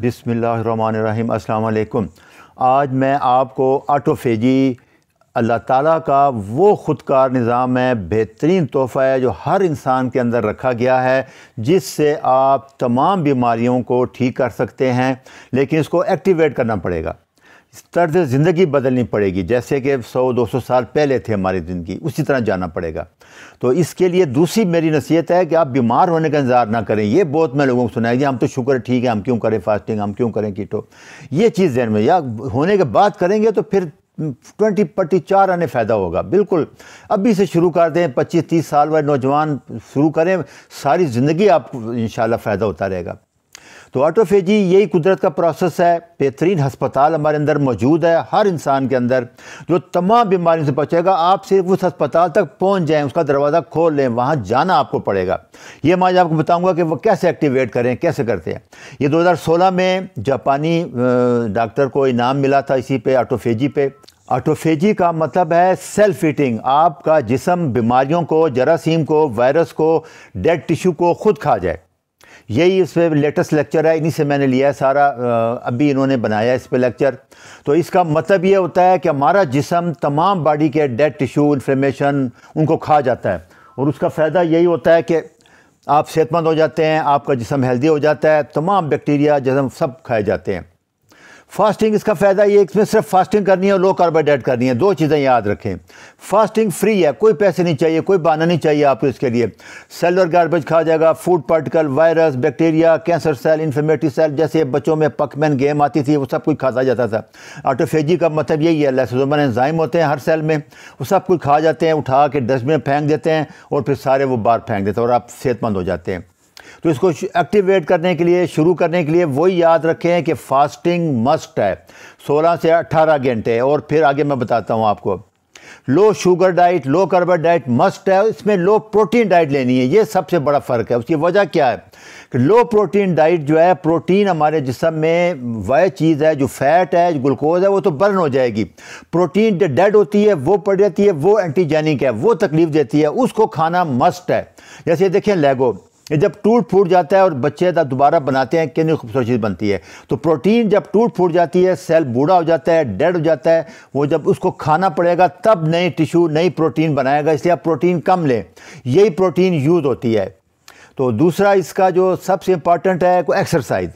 बिसमीम् अल्लाम आज मैं आपको आटोफेजी अल्लाह ताला का वो ख़ुदकार निज़ाम है बेहतरीन तोहफ़ा है जो हर इंसान के अंदर रखा गया है जिससे आप तमाम बीमारियों को ठीक कर सकते हैं लेकिन इसको एक्टिवेट करना पड़ेगा तर्ज ज़िंदगी बदलनी पड़ेगी जैसे कि 100-200 साल पहले थे हमारी ज़िंदगी उसी तरह जाना पड़ेगा तो इसके लिए दूसरी मेरी नसीहत है कि आप बीमार होने का इंतजार ना करें ये बहुत मैं लोगों को सुना हम तो शुक्र ठीक है हम क्यों करें फास्टिंग हम क्यों करें कीटो ये चीज़ जहन में या होने के बाद करेंगे तो फिर ट्वेंटी पट्टी चार आने फ़ायदा होगा बिल्कुल अभी से शुरू कर दें पच्चीस तीस साल वाले नौजवान शुरू करें सारी ज़िंदगी आपको इन फ़ायदा होता रहेगा तो ऑटोफेजी यही कुदरत का प्रोसेस है बेहतरीन हस्पताल हमारे अंदर मौजूद है हर इंसान के अंदर जो तमाम बीमारियों से बचेगा आप सिर्फ उस हस्पताल तक पहुंच जाएं उसका दरवाज़ा खोल लें वहाँ जाना आपको पड़ेगा ये मैं आज आपको बताऊंगा कि वो कैसे एक्टिवेट करें कैसे करते हैं ये 2016 में जापानी डॉक्टर को इनाम मिला था इसी पर ऑटोफेजी पर ऑटोफेजी का मतलब है सेल्फ ईटिंग आपका जिसम बीमारियों को जरासीम को वायरस को डेड टिश्यू को खुद खा जाए यही इस पर लेटेस्ट लेक्चर है इन्हीं से मैंने लिया है सारा अभी इन्होंने बनाया इस पर लेक्चर तो इसका मतलब ये होता है कि हमारा जिसम तमाम बॉडी के डेड टिश्यू इन्फ्लेमेशन उनको खा जाता है और उसका फ़ायदा यही होता है कि आप सेहतमंद हो जाते हैं आपका जिसम हेल्दी हो जाता है तमाम बैक्टीरिया जिसम सब खाए जाते हैं फास्टिंग इसका फ़ायदा ये इसमें सिर्फ फास्टिंग करनी है और लो कार्बोहाइड्रेट करनी है दो चीज़ें याद रखें फास्टिंग फ्री है कोई पैसे नहीं चाहिए कोई बहाना नहीं चाहिए आपको इसके लिए सेलर गार्बेज खा जाएगा food particle virus bacteria cancer cell inflammatory cell जैसे बच्चों में पकमैन गेम आती थी वो सब कुछ खाता जाता था आटोफेजी का मतलब यही है लेसोजमल एंजाइम होते हैं हर सेल में वो सब कुछ खा जाते हैं उठा के डस्टबिन फेंक देते हैं और फिर सारे वो बाहर फेंक देते हैं और आप सेहतमंद हो जाते हैं तो इसको एक्टिवेट करने के लिए शुरू करने के लिए वही याद रखें कि फास्टिंग मस्ट है 16 से 18 घंटे और फिर आगे मैं बताता हूँ आपको low sugar diet low carbon diet must है इसमें लो प्रोटीन डाइट लेनी है ये सबसे बड़ा फ़र्क है उसकी वजह क्या है कि लो प्रोटीन डाइट जो है प्रोटीन हमारे जिसम में वह चीज़ है जो फैट है जो ग्लूकोज है वो तो बर्न हो जाएगी प्रोटीन डेड होती है वो पड़ जाती है वो एंटीजेनिक है वो तकलीफ देती है उसको खाना मस्ट है जैसे देखें लेगो जब टूट फूट जाता है और बच्चे दोबारा बनाते हैं कितनी खूबसूरत चीज़ बनती है तो प्रोटीन जब टूट फूट जाती है सेल बूढ़ा हो जाता है डेड हो जाता है वो जब उसको खाना पड़ेगा तब नई टिश्यू नई प्रोटीन बनाएगा इसलिए आप प्रोटीन कम लें यही प्रोटीन यूज़ होती है तो दूसरा इसका जो सबसे इंपॉर्टेंट है को एक्सरसाइज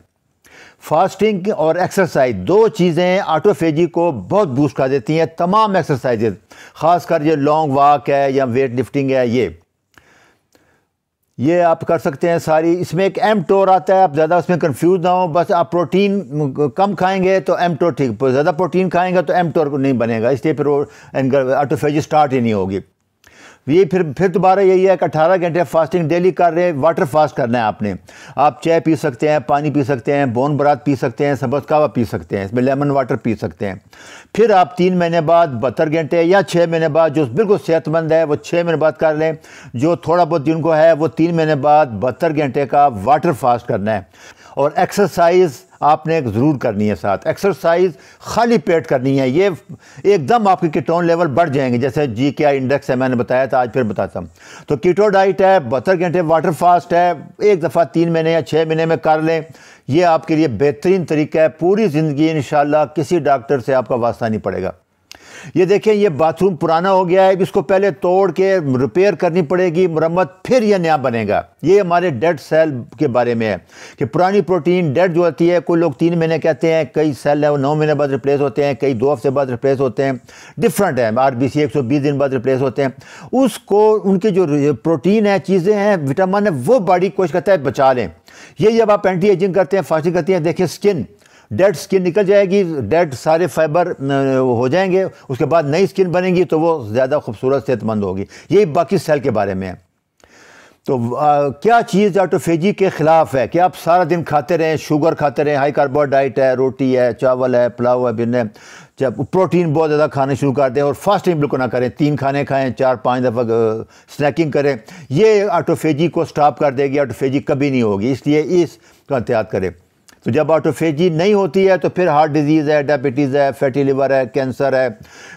फास्टिंग और एक्सरसाइज दो चीज़ें ऑटोफेजी को बहुत बूस्ट कर देती हैं तमाम एक्सरसाइजेज खासकर ये लॉन्ग वॉक है या वेट लिफ्टिंग है ये ये आप कर सकते हैं सारी इसमें एक एम टोर आता है आप ज़्यादा उसमें कंफ्यूज ना हो बस आप प्रोटीन कम खाएंगे तो एम टोर ठीक ज़्यादा प्रोटीन खाएंगे तो एम टोर नहीं बनेगा इसलिए फिर वो एंगर ऑटोफेजी स्टार्ट ही नहीं होगी ये फिर फिर दोबारा यही है कि अठारह घंटे फास्टिंग डेली कर रहे हैं वाटर फास्ट करना है आपने आप चाय पी सकते हैं पानी पी सकते हैं बोन बरात पी सकते हैं सबस कावा पी सकते हैं इसमें लेमन वाटर पी सकते हैं फिर आप तीन महीने बाद बहत्तर घंटे या छः महीने बाद जो बिल्कुल सेहतमंद है वो छः महीने बाद कर लें जो थोड़ा बहुत जिनको है वो तीन महीने बाद बहत्तर घंटे का वाटर फास्ट करना है और एक्सरसाइज़ आपने एक ज़रूर करनी है साथ एक्सरसाइज खाली पेट करनी है ये एकदम आपके कीटोन लेवल बढ़ जाएंगे जैसे जी के आई इंडेक्स है मैंने बताया था आज फिर बताता हूँ तो कीटो डाइट है बहत्तर घंटे वाटर फास्ट है एक दफ़ा तीन महीने या छः महीने में कर लें ये आपके लिए बेहतरीन तरीका है पूरी ज़िंदगी इन किसी डॉक्टर से आपका वास्ता नहीं पड़ेगा ये देखें ये बाथरूम पुराना हो गया है इसको पहले तोड़ के रिपेयर करनी पड़ेगी मरम्मत फिर यह नया बनेगा ये हमारे डेड सेल के बारे में है कि पुरानी प्रोटीन डेड जो होती है कोई लोग तीन महीने कहते हैं कई सेल है वो नौ महीने बाद रिप्लेस होते हैं कई दो हफ्ते बाद रिप्लेस होते हैं डिफरेंट है आर बी सी एक सौ बीस दिन बाद रिप्लेस होते हैं उसको उनके जो प्रोटीन है चीज़ें हैं विटामिन है वो बॉडी कोशिश करता है बचा लें ये जब आप एंटी एजिंग करते हैं फास्टिंग करते हैं देखें स्किन डेड स्किन निकल जाएगी डेड सारे फाइबर हो जाएंगे उसके बाद नई स्किन बनेगी तो वो ज़्यादा खूबसूरत सेहतमंद होगी यही बाकी सेल के बारे में है तो आ, क्या चीज़ ऑटोफेजी के ख़िलाफ़ है कि आप सारा दिन खाते रहें शुगर खाते रहें हाई कार्बोडाइट है रोटी है चावल है पुलाव है बिन है जब प्रोटीन बहुत ज़्यादा खाने शुरू कर दें और फास्टिंग बिल्कुल ना करें तीन खाने खाएं चार पाँच दफ़ा स्नैकिंग करें ये ऑटोफेजी को स्टॉप कर देगी ऑटोफेजी कभी नहीं होगी इसलिए इसका एहतियात करें तो जब ऑटोफेजी नहीं होती है तो फिर हार्ट डिजीज़ है डायबिटीज़ है फैटी लिवर है कैंसर है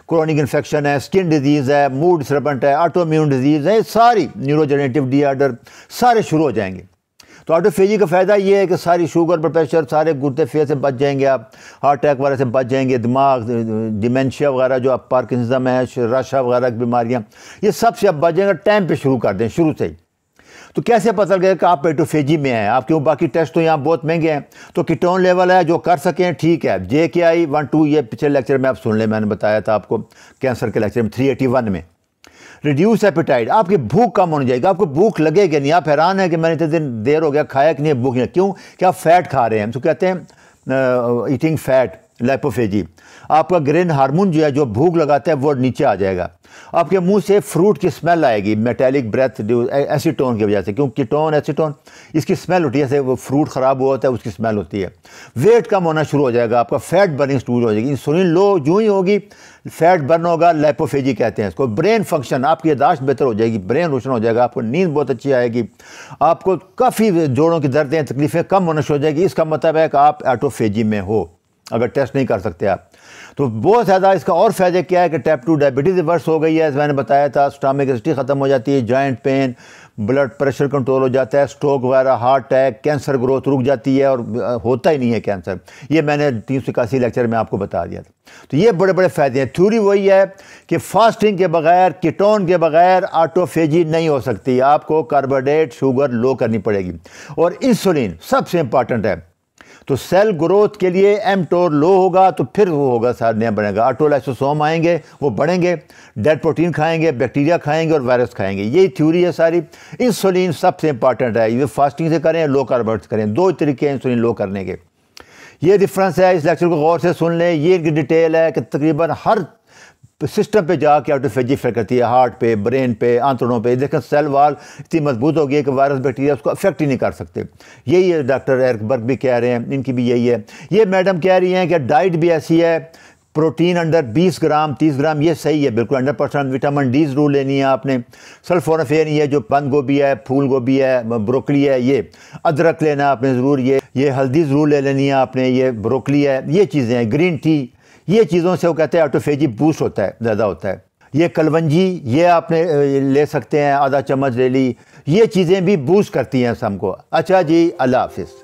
क्रोनिक इन्फेक्शन है स्किन डिजीज़ है मूड डिस्टर्बेंट है ऑटोम्यून डिजीज़ है सारी न्यूरोजेनेटिव डिआर्डर सारे शुरू हो जाएंगे तो ऑटोफेजी का फ़ायदा ये है कि सारी शुगर ब्लड प्रेशर सारे गुर्दे फे से बच जाएंगे आप हार्ट अटैक वगैरह से बच जाएंगे दिमाग डिमेंशिया वगैरह जो आप पार्किंसम है रशा वगैरह की बीमारियाँ ये सब से आप बच जाएंगे टाइम पर शुरू कर दें शुरू से ही तो कैसे पता लगेगा कि आप पेटोफेजी में हैं आप क्यों बाकी टेस्ट तो यहाँ बहुत महंगे हैं तो किटोन लेवल है जो कर सकें ठीक है जे के आई वन टू ये पिछले लेक्चर में आप सुन लें मैंने बताया था आपको कैंसर के लेक्चर में थ्री एटी वन में रिड्यूस एपिटाइट आपकी भूख कम होनी जाएगी आपको भूख लगेगी नहीं आप हैरान है कि मैंने इतने दिन देर हो गया खाया कि नहीं भूख नहीं क्यों क्या फैट खा रहे हैं हम तो कहते हैं ईटिंग फैट लाइपोफेजी आपका ग्रेन हार्मोन जो है जो भूख लगाता है वो नीचे आ जाएगा आपके मुंह से फ्रूट की स्मेल आएगी मेटेलिक ब्रेथ एसीटोन की वजह से क्योंकि कीटोन एसीटोन इसकी स्मेल होती है जैसे वो फ्रूट ख़राब हुआ होता है उसकी स्मेल होती है वेट कम होना शुरू हो जाएगा आपका फैट बर्निंग स्टूज हो जाएगी इंसुलिन लो जो ही होगी फैट बर्न होगा लाइपोफेजी कहते हैं इसको ब्रेन फंक्शन आपकी यादाश्त बेहतर हो जाएगी ब्रेन रोशन हो जाएगा आपको नींद बहुत अच्छी आएगी आपको काफ़ी जोड़ों की दर्दें तकलीफ़ें कम होना शुरू हो जाएगी इसका मतलब है कि आप एटोफेजी में हो अगर टेस्ट नहीं कर सकते आप तो बहुत ज़्यादा इसका और फ़ायदे क्या है कि टाइप टू डायबिटीज़ रिवर्स हो गई है मैंने बताया था स्टामिक एसिडिटी ख़त्म हो जाती है joint pain blood pressure control हो जाता है स्ट्रोक वगैरह हार्ट अटैक कैंसर ग्रोथ रुक जाती है और होता ही नहीं है कैंसर ये मैंने तीन सौ इक्यासी लेक्चर में आपको बता दिया था तो ये बड़े बड़े फ़ायदे हैं थ्योरी वही है कि फास्टिंग के बगैर किटोन के बगैर आटोफेजी नहीं हो सकती आपको कार्बोडेट शुगर लो करनी पड़ेगी और इंसुलिन सबसे इंपॉर्टेंट है तो सेल ग्रोथ के लिए एम टोर लो होगा तो फिर वो होगा सारा नया बनेगा अटोलाइसोसोम आएंगे वो बढ़ेंगे डेड प्रोटीन खाएंगे बैक्टीरिया खाएंगे और वायरस खाएंगे यही थ्योरी है सारी इंसुलिन सबसे इंपॉर्टेंट है ये फास्टिंग से करें लो कार्बोहाइड्रेट करें दो तरीके हैं इंसुलिन लो करने के ये डिफरेंस है इस लेक्चर को गौर से सुन लें ये इनकी डिटेल है कि तकरीबन हर सिस्टम पे जाके आर्टिफिशियल इफेक्ट करती है हार्ट पे ब्रेन पे आंतड़ों पे देखें सेल वाल इतनी मजबूत हो गई है कि वायरस बैक्टीरिया उसको अफेक्ट ही नहीं कर सकते यही है डॉक्टर एर्कबर्ग भी कह रहे हैं इनकी भी यही है ये मैडम कह रही हैं कि डाइट भी ऐसी है प्रोटीन अंडर 20 ग्राम 30 ग्राम ये सही है बिल्कुल हंड्रेड परसेंट विटामिन डी ज़रूर लेनी है आपने सल्फोनफेन ये जो बंद गोभी है फूल गोभी है ब्रोकली है ये अदरक लेना आपने ज़रूर ये ये हल्दी ज़रूर ले लेनी है आपने ये ब्रोकली है ये चीज़ें हैं ग्रीन टी ये चीज़ों से वो कहते हैं ऑटोफेजी बूस्ट होता है ज़्यादा होता है ये कलवंजी ये आपने ले सकते हैं आधा चम्मच ले ली ये चीज़ें भी बूस्ट करती हैं हमको अच्छा जी अल्लाह हाफिज़